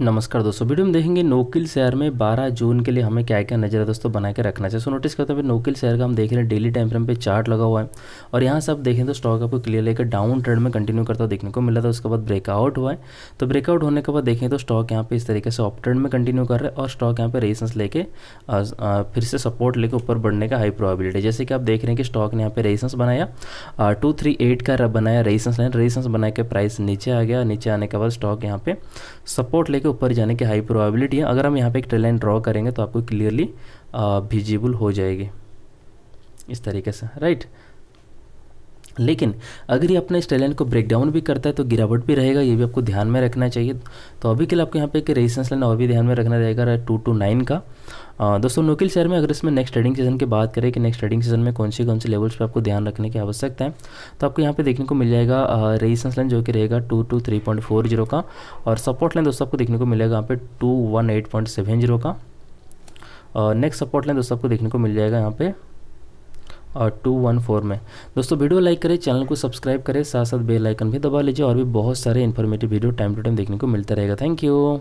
नमस्कार दोस्तों वीडियो में देखेंगे नोकिल शेयर में 12 जून के लिए हमें क्या क्या नजर है दोस्तों बना के रखना चाहिए सो नोटिस करते हैं नोकिल शेयर का हम देख रहे हैं डेली टाइम फ्रेम पे चार्ट लगा हुआ है और यहाँ से आप देखें तो स्टॉक आपको क्लियर लेकर डाउन ट्रेंड में कंटिन्यू करता हुआ देखने को मिला था उसके बाद ब्रेकआउट हुआ है तो ब्रेकआउट होने के बाद देखें तो स्टॉक यहाँ पे इस तरीके से ऑफ ट्रेंड में कंटिन्यू कर रहे और स्टॉक यहाँ पे रेजिस्टेंस लेके फिर से सपोर्ट लेकर ऊपर बढ़ने का हाई प्रॉबिलिटी जैसे कि आप देख रहे हैं कि स्टॉक ने यहाँ पे रेजिस्टेंस बनाया टू थ्री एट का बनाया रेजिस्टेंस लाइन रेजिस्टेंस बना के प्राइस नीचे आ गया नीचे आने के बाद स्टॉक यहाँ पे सपोर्ट लेकर के ऊपर जाने की हाई प्रोबेबिलिटी है अगर हम यहाँ पे एक ट्रेल लाइन ड्रॉ करेंगे तो आपको क्लियरली विजिबल हो जाएगी इस तरीके से राइट लेकिन अगर ये अपने इस टैलेंट को ब्रेकडाउन भी करता है तो गिरावट भी रहेगा ये भी आपको ध्यान में रखना चाहिए तो अभी के लिए आपको यहाँ पे एक रेजिस्टेंस लाइन और भी ध्यान में रखना रहेगा टू टू नाइन का आ, दोस्तों नोकिल शेयर में अगर इसमें नेक्स्ट ट्रेडिंग सीजन की बात करें कि नेक्स्ट ट्रेडिंग सीजन में कौन से कौन से लेवल्स पर आपको ध्यान रखने की आवश्यकता है तो आपको यहाँ पे देखने को मिल जाएगा रेजिस्टेंस लाइन जो कि रहेगा two two three point four zero का और सपोर्ट लाइन दोस्तों आपको देखने को मिलेगा यहाँ पे two one eight point seven zero का नेक्स्ट सपोर्ट लाइन दोस्तों आपको देखने को मिल जाएगा यहाँ पे और टू वन फोर में दोस्तों वीडियो लाइक करें चैनल को सब्सक्राइब करें साथ साथ बेल आइकन भी दबा लीजिए और भी बहुत सारे informative video time to time देखने को मिलता रहेगा थैंक यू